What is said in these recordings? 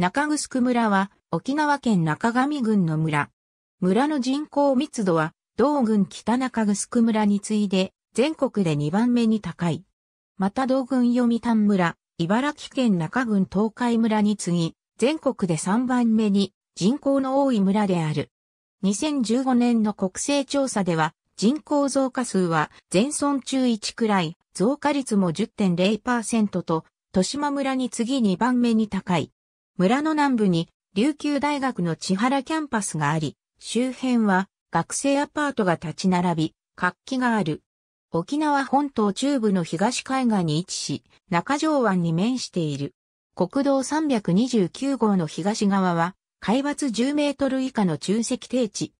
中城村は沖縄県中上郡の村。村の人口密度は同郡北中城村に次いで全国で2番目に高い。また同郡読谷村、茨城県中郡東海村に次ぎ、全国で3番目に人口の多い村である。2015年の国勢調査では人口増加数は全村中1くらい、増加率も10.0%と、豊島村に次2番目に高い。村の南部に琉球大学の千原キャンパスがあり、周辺は学生アパートが立ち並び、活気がある。沖縄本島中部の東海岸に位置し、中条湾に面している。国道329号の東側は、海抜10メートル以下の中石低地。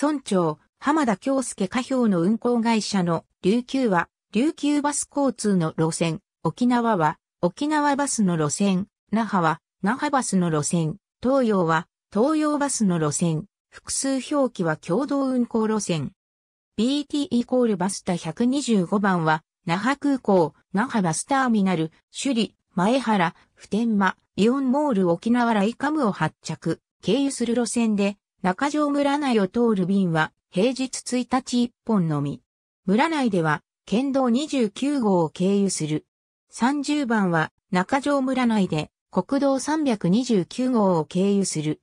村長、浜田京介家標の運行会社の琉球は、琉球バス交通の路線、沖縄は、沖縄バスの路線、那覇は、那覇バスの路線、東洋は東洋バスの路線、複数表記は共同運行路線。BT イコールバスタ125番は、那覇空港、那覇バスターミナル、首里、前原、普天間、イオンモール沖縄ライカムを発着、経由する路線で、中条村内を通る便は、平日1日1本のみ。村内では、県道29号を経由する。30番は、中条村内で、国道329号を経由する。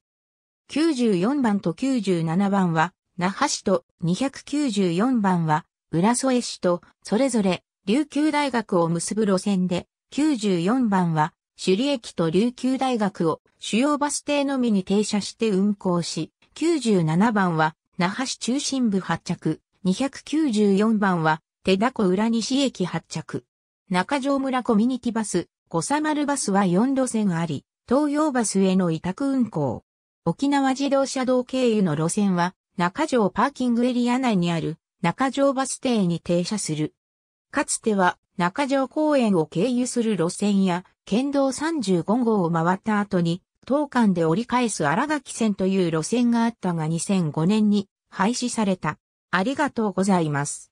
94番と97番は、那覇市と294番は、浦添市と、それぞれ、琉球大学を結ぶ路線で、94番は、首里駅と琉球大学を主要バス停のみに停車して運行し、97番は、那覇市中心部発着、294番は、手田湖浦西駅発着。中条村コミュニティバス、小サマルバスは4路線あり、東洋バスへの委託運行。沖縄自動車道経由の路線は、中条パーキングエリア内にある中条バス停に停車する。かつては中条公園を経由する路線や、県道35号を回った後に、東間で折り返す荒垣線という路線があったが2005年に廃止された。ありがとうございます。